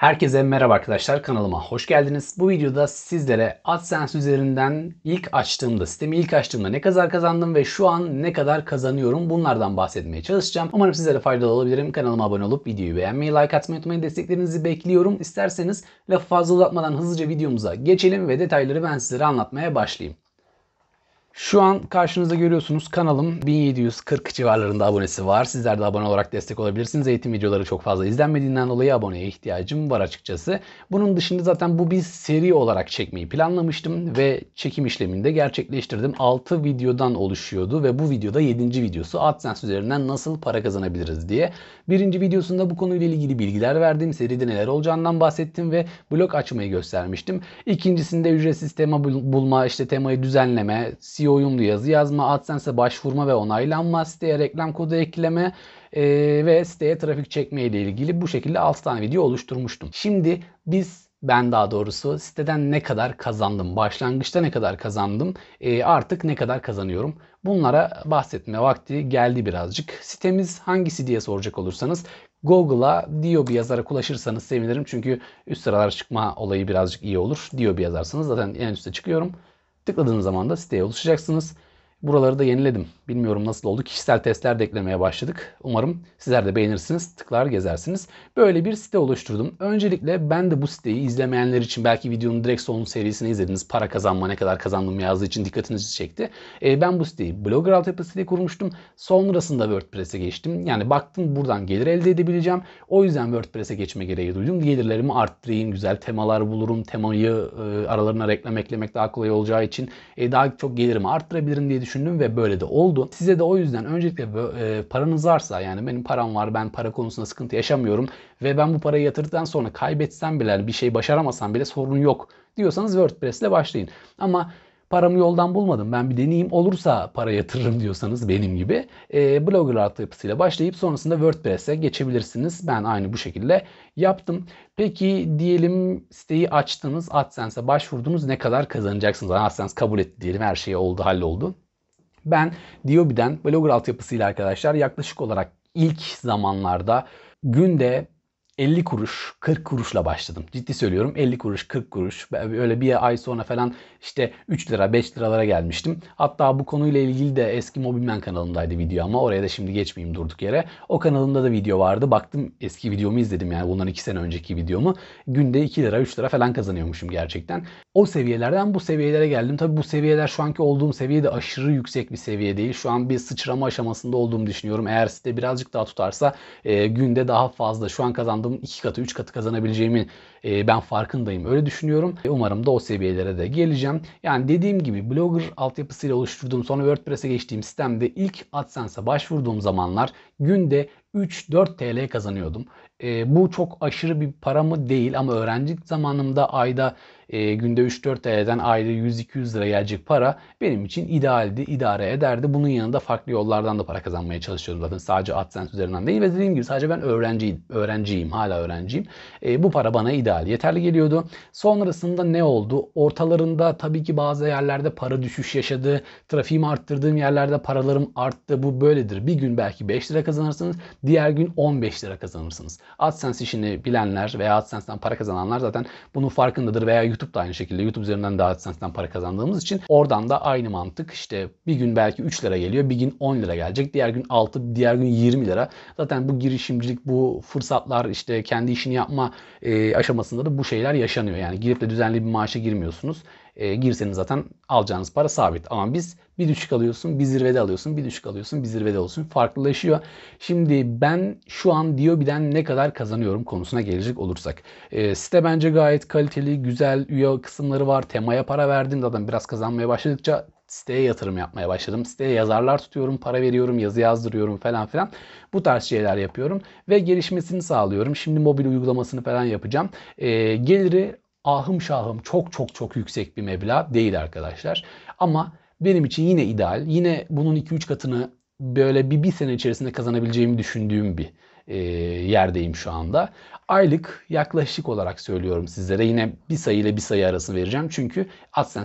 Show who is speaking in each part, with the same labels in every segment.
Speaker 1: Herkese merhaba arkadaşlar kanalıma hoş geldiniz. Bu videoda sizlere AdSense üzerinden ilk açtığımda sistemi ilk açtığımda ne kadar kazandım ve şu an ne kadar kazanıyorum bunlardan bahsetmeye çalışacağım. Umarım sizlere faydalı olabilirim. Kanalıma abone olup videoyu beğenmeyi, like atmayı unutmayın. Desteklerinizi bekliyorum. İsterseniz lafı fazla uzatmadan hızlıca videomuza geçelim ve detayları ben sizlere anlatmaya başlayayım. Şu an karşınızda görüyorsunuz kanalım 1740 civarlarında abonesi var. Sizler de abone olarak destek olabilirsiniz. Eğitim videoları çok fazla izlenmediğinden dolayı aboneye ihtiyacım var açıkçası. Bunun dışında zaten bu bir seri olarak çekmeyi planlamıştım ve çekim işleminde gerçekleştirdim. 6 videodan oluşuyordu ve bu videoda 7. videosu AdSense üzerinden nasıl para kazanabiliriz diye. Birinci videosunda bu konuyla ilgili bilgiler verdim. Seride neler olacağından bahsettim ve blog açmayı göstermiştim. İkincisinde ücretsiz tema bulma, işte temayı düzenleme, SEO uyumlu yazı yazma, AdSense'e başvurma ve onaylanma, siteye reklam kodu ekleme e, ve siteye trafik çekme ile ilgili bu şekilde 6 tane video oluşturmuştum. Şimdi biz ben daha doğrusu siteden ne kadar kazandım, başlangıçta ne kadar kazandım, e, artık ne kadar kazanıyorum. Bunlara bahsetme vakti geldi birazcık. Sitemiz hangisi diye soracak olursanız Google'a Dio bir yazarak ulaşırsanız sevinirim. Çünkü üst sıralar çıkma olayı birazcık iyi olur. Dio bir yazarsanız zaten en üstte çıkıyorum. Tıkladığınız zaman da siteye ulaşacaksınız. Buraları da yeniledim. Bilmiyorum nasıl oldu. Kişisel testler de eklemeye başladık. Umarım sizler de beğenirsiniz, tıklar gezersiniz. Böyle bir site oluşturdum. Öncelikle ben de bu siteyi izlemeyenler için belki videonun direkt son serisini izlediniz. Para kazanma ne kadar kazandım yazdığı için dikkatinizi çekti. E, ben bu siteyi Blogger altyapısı ile kurmuştum. Sonrasında WordPress'e geçtim. Yani baktım buradan gelir elde edebileceğim. O yüzden WordPress'e geçme gereği duydum. Gelirlerimi arttırayım, güzel temalar bulurum. Temayı e, aralarına reklam eklemek daha kolay olacağı için e, daha çok gelirimi arttırabilirim diye düşündüm ve böyle de oldu oldu. Size de o yüzden öncelikle e, paranız varsa yani benim param var ben para konusunda sıkıntı yaşamıyorum ve ben bu parayı yatırdıktan sonra kaybetsem bile bir şey başaramasam bile sorun yok diyorsanız WordPress ile başlayın. Ama paramı yoldan bulmadım ben bir deneyeyim olursa para yatırırım diyorsanız benim gibi e, blogger altyapısıyla başlayıp sonrasında WordPress'e geçebilirsiniz. Ben aynı bu şekilde yaptım. Peki diyelim siteyi açtınız AdSense'e başvurdunuz ne kadar kazanacaksınız? AdSense kabul etti diyelim her şey oldu halloldu. Ben Diobi'den blogger altyapısıyla arkadaşlar yaklaşık olarak ilk zamanlarda günde 50 kuruş, 40 kuruşla başladım. Ciddi söylüyorum 50 kuruş, 40 kuruş. böyle bir ay sonra falan işte 3 lira, 5 liralara gelmiştim. Hatta bu konuyla ilgili de eski Mobilmen kanalındaydı video ama oraya da şimdi geçmeyeyim durduk yere. O kanalımda da video vardı. Baktım eski videomu izledim yani bundan 2 sene önceki videomu. Günde 2 lira, 3 lira falan kazanıyormuşum gerçekten. O seviyelerden bu seviyelere geldim. Tabi bu seviyeler şu anki olduğum seviye de aşırı yüksek bir seviye değil. Şu an bir sıçrama aşamasında olduğumu düşünüyorum. Eğer site birazcık daha tutarsa e, günde daha fazla şu an kazandığım bunun iki katı, üç katı kazanabileceğimi e, ben farkındayım. Öyle düşünüyorum. E, umarım da o seviyelere de geleceğim. Yani dediğim gibi Blogger altyapısıyla oluşturduğum sonra WordPress'e geçtiğim sistemde ilk AdSense'a başvurduğum zamanlar günde 3-4 TL kazanıyordum. E, bu çok aşırı bir para mı değil ama öğrencilik zamanımda ayda e, günde 3-4 TL'den ayda 100-200 lira gelecek para benim için idealdi, idare ederdi. Bunun yanında farklı yollardan da para kazanmaya çalışıyordum zaten sadece AdSense üzerinden değil ve dediğim gibi sadece ben öğrenciyim, öğrenciyim hala öğrenciyim. E, bu para bana ideal, yeterli geliyordu. Sonrasında ne oldu? Ortalarında tabii ki bazı yerlerde para düşüş yaşadı. Trafiğimi arttırdığım yerlerde paralarım arttı. Bu böyledir. Bir gün belki 5 lira kazanırsınız. Diğer gün 15 lira kazanırsınız. AdSense işini bilenler veya AdSense'den para kazananlar zaten bunun farkındadır veya YouTube da aynı şekilde YouTube üzerinden de AdSense'den para kazandığımız için oradan da aynı mantık işte bir gün belki 3 lira geliyor bir gün 10 lira gelecek diğer gün 6 diğer gün 20 lira. Zaten bu girişimcilik bu fırsatlar işte kendi işini yapma e, aşamasında da bu şeyler yaşanıyor. Yani girip de düzenli bir maaşa girmiyorsunuz e, girseniz zaten alacağınız para sabit. Ama biz bir düşük alıyorsun, bir zirvede alıyorsun, bir düşük alıyorsun, bir zirvede olsun. Farklılaşıyor. Şimdi ben şu an Diobi'den ne kadar kazanıyorum konusuna gelecek olursak. E, site bence gayet kaliteli, güzel, üye kısımları var. Temaya para verdim. Zaten biraz kazanmaya başladıkça siteye yatırım yapmaya başladım. Siteye yazarlar tutuyorum, para veriyorum, yazı yazdırıyorum falan filan. Bu tarz şeyler yapıyorum ve gelişmesini sağlıyorum. Şimdi mobil uygulamasını falan yapacağım. E, geliri ahım şahım çok çok çok yüksek bir meblağ değil arkadaşlar. Ama benim için yine ideal. Yine bunun 2-3 katını böyle bir, bir sene içerisinde kazanabileceğimi düşündüğüm bir e, yerdeyim şu anda. Aylık yaklaşık olarak söylüyorum sizlere. Yine bir sayı ile bir sayı arası vereceğim. Çünkü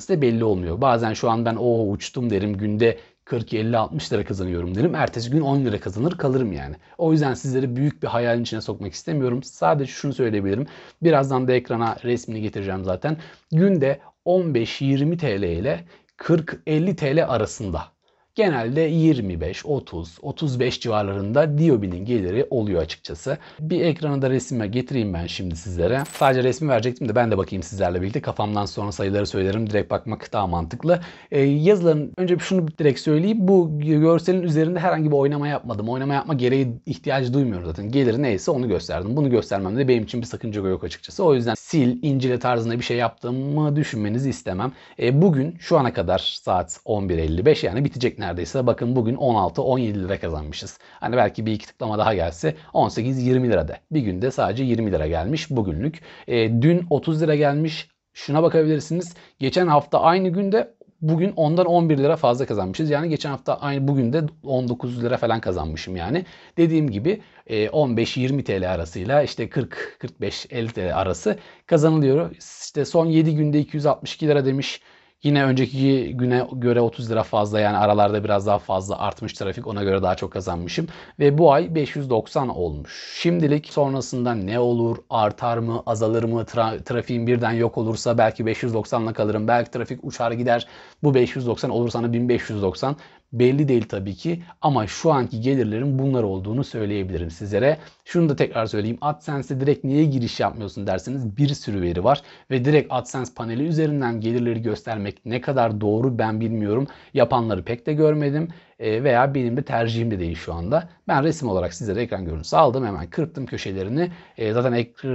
Speaker 1: de belli olmuyor. Bazen şu an ben o oh, uçtum derim günde 40, 50, 60 lira kazanıyorum derim. Ertesi gün 10 lira kazanır kalırım yani. O yüzden sizleri büyük bir hayalin içine sokmak istemiyorum. Sadece şunu söyleyebilirim. Birazdan da ekrana resmini getireceğim zaten. Günde 15-20 TL ile 40-50 TL arasında genelde 25, 30, 35 civarlarında Diobi'nin geliri oluyor açıkçası. Bir ekranı da resime getireyim ben şimdi sizlere. Sadece resmi verecektim de ben de bakayım sizlerle birlikte. Kafamdan sonra sayıları söylerim. Direkt bakmak daha mantıklı. Ee, yazıların önce şunu direkt söyleyeyim. Bu görselin üzerinde herhangi bir oynama yapmadım. Oynama yapma gereği ihtiyacı duymuyorum zaten. Geliri neyse onu gösterdim. Bunu göstermemde benim için bir sakınca yok açıkçası. O yüzden sil, incele tarzında bir şey yaptığımı düşünmenizi istemem. E, bugün şu ana kadar saat 11.55 yani bitecek neredeyse. Bakın bugün 16-17 lira kazanmışız. Hani belki bir iki tıklama daha gelse 18-20 de. Bir günde sadece 20 lira gelmiş bugünlük. E, dün 30 lira gelmiş. Şuna bakabilirsiniz. Geçen hafta aynı günde bugün ondan 11 lira fazla kazanmışız. Yani geçen hafta aynı bugün de 19 lira falan kazanmışım yani. Dediğim gibi 15-20 e, TL arasıyla işte 40-45-50 TL arası kazanılıyor. İşte son 7 günde 262 lira demiş. Yine önceki güne göre 30 lira fazla yani aralarda biraz daha fazla artmış trafik ona göre daha çok kazanmışım. Ve bu ay 590 olmuş. Şimdilik sonrasında ne olur artar mı azalır mı tra- trafiğin birden yok olursa belki 590'la kalırım belki trafik uçar gider bu 590 olursa hani sana 1590 belli değil tabii ki ama şu anki gelirlerin bunlar olduğunu söyleyebilirim sizlere. Şunu da tekrar söyleyeyim. AdSense'e direkt niye giriş yapmıyorsun derseniz bir sürü veri var ve direkt AdSense paneli üzerinden gelirleri göstermek ne kadar doğru ben bilmiyorum. Yapanları pek de görmedim e, veya benim de tercihim de değil şu anda. Ben resim olarak sizlere ekran görüntüsü aldım. Hemen kırptım köşelerini. E, zaten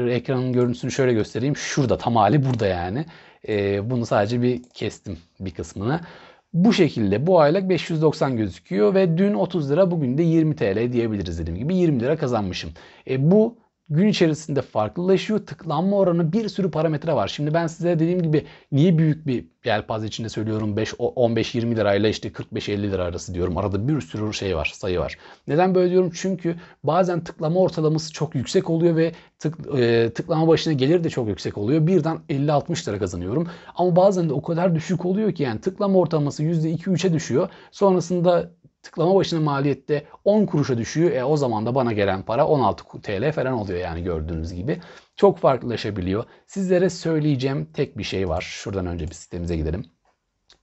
Speaker 1: ekranın görüntüsünü şöyle göstereyim. Şurada tam hali burada yani. E, bunu sadece bir kestim bir kısmını. Bu şekilde bu aylık 590 gözüküyor ve dün 30 lira bugün de 20 TL diyebiliriz dediğim gibi 20 lira kazanmışım. E bu gün içerisinde farklılaşıyor. Tıklanma oranı bir sürü parametre var. Şimdi ben size dediğim gibi niye büyük bir yelpaze içinde söylüyorum 15-20 lirayla işte 45-50 lira arası diyorum. Arada bir sürü şey var, sayı var. Neden böyle diyorum? Çünkü bazen tıklama ortalaması çok yüksek oluyor ve tık, e, tıklama başına gelir de çok yüksek oluyor. Birden 50-60 lira kazanıyorum. Ama bazen de o kadar düşük oluyor ki yani tıklama ortalaması %2-3'e düşüyor. Sonrasında tıklama başına maliyette 10 kuruşa düşüyor. E o zaman da bana gelen para 16 TL falan oluyor yani gördüğünüz gibi. Çok farklılaşabiliyor. Sizlere söyleyeceğim tek bir şey var. Şuradan önce bir sitemize gidelim.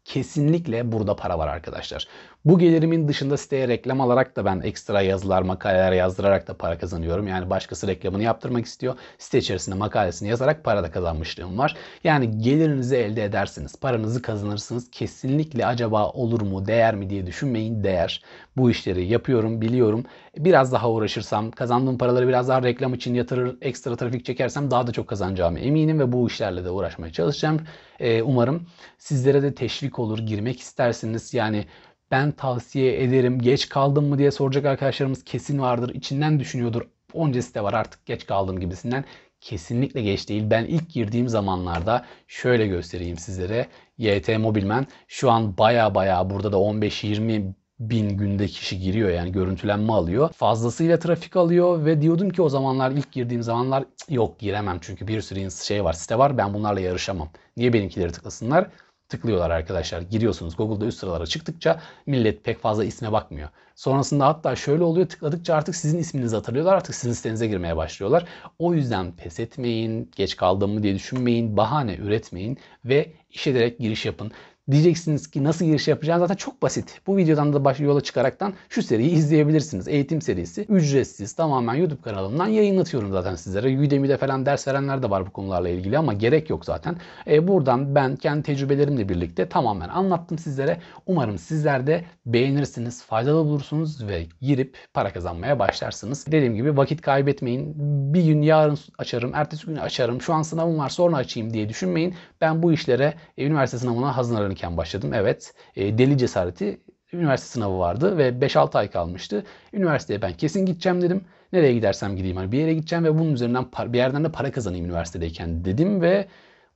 Speaker 1: Kesinlikle burada para var arkadaşlar. Bu gelirimin dışında siteye reklam alarak da ben ekstra yazılar, makaleler yazdırarak da para kazanıyorum. Yani başkası reklamını yaptırmak istiyor. Site içerisinde makalesini yazarak para da kazanmışlığım var. Yani gelirinizi elde edersiniz, paranızı kazanırsınız. Kesinlikle acaba olur mu, değer mi diye düşünmeyin. Değer. Bu işleri yapıyorum, biliyorum. Biraz daha uğraşırsam, kazandığım paraları biraz daha reklam için yatırır, ekstra trafik çekersem daha da çok kazanacağımı eminim ve bu işlerle de uğraşmaya çalışacağım. Ee, umarım sizlere de teşvik olur, girmek istersiniz. Yani ben tavsiye ederim. Geç kaldım mı diye soracak arkadaşlarımız kesin vardır. İçinden düşünüyordur. Oncesi de var artık geç kaldım gibisinden. Kesinlikle geç değil. Ben ilk girdiğim zamanlarda şöyle göstereyim sizlere. YT Mobilmen şu an baya baya burada da 15-20 bin günde kişi giriyor yani görüntülenme alıyor. Fazlasıyla trafik alıyor ve diyordum ki o zamanlar ilk girdiğim zamanlar yok giremem çünkü bir sürü şey var site var ben bunlarla yarışamam. Niye benimkileri tıklasınlar? tıklıyorlar arkadaşlar. Giriyorsunuz Google'da üst sıralara çıktıkça millet pek fazla isme bakmıyor. Sonrasında hatta şöyle oluyor tıkladıkça artık sizin isminizi hatırlıyorlar artık sizin sitenize girmeye başlıyorlar. O yüzden pes etmeyin, geç kaldım mı diye düşünmeyin, bahane üretmeyin ve işe direkt giriş yapın. Diyeceksiniz ki nasıl giriş yapacağım Zaten çok basit. Bu videodan da baş yola çıkaraktan şu seriyi izleyebilirsiniz. Eğitim serisi ücretsiz tamamen YouTube kanalımdan yayınlatıyorum zaten sizlere. Udemy'de falan ders verenler de var bu konularla ilgili ama gerek yok zaten. E, buradan ben kendi tecrübelerimle birlikte tamamen anlattım sizlere. Umarım sizler de beğenirsiniz, faydalı bulursunuz ve girip para kazanmaya başlarsınız. Dediğim gibi vakit kaybetmeyin. Bir gün yarın açarım, ertesi gün açarım. Şu an sınavım var sonra açayım diye düşünmeyin. Ben bu işlere e, üniversite sınavına hazırlanırken çalışırken başladım. Evet e, deli cesareti üniversite sınavı vardı ve 5-6 ay kalmıştı. Üniversiteye ben kesin gideceğim dedim. Nereye gidersem gideyim hani bir yere gideceğim ve bunun üzerinden bir yerden de para kazanayım üniversitedeyken dedim ve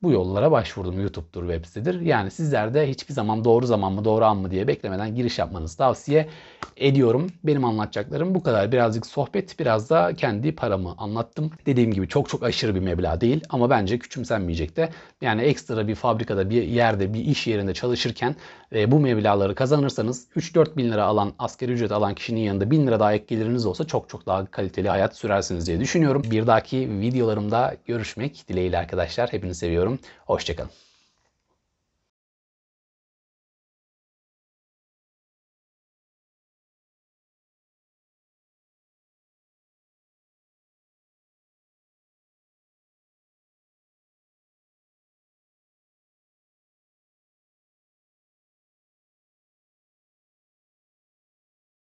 Speaker 1: bu yollara başvurdum. YouTube'dur, web sitedir. Yani sizler de hiçbir zaman doğru zaman mı doğru an mı diye beklemeden giriş yapmanızı tavsiye ediyorum. Benim anlatacaklarım bu kadar. Birazcık sohbet, biraz da kendi paramı anlattım. Dediğim gibi çok çok aşırı bir meblağ değil ama bence küçümsenmeyecek de. Yani ekstra bir fabrikada, bir yerde, bir iş yerinde çalışırken e, bu meblağları kazanırsanız 3-4 bin lira alan, asgari ücret alan kişinin yanında 1000 lira daha ek geliriniz olsa çok çok daha kaliteli hayat sürersiniz diye düşünüyorum. Bir dahaki videolarımda görüşmek dileğiyle arkadaşlar. Hepinizi seviyorum diliyorum. Hoşçakalın.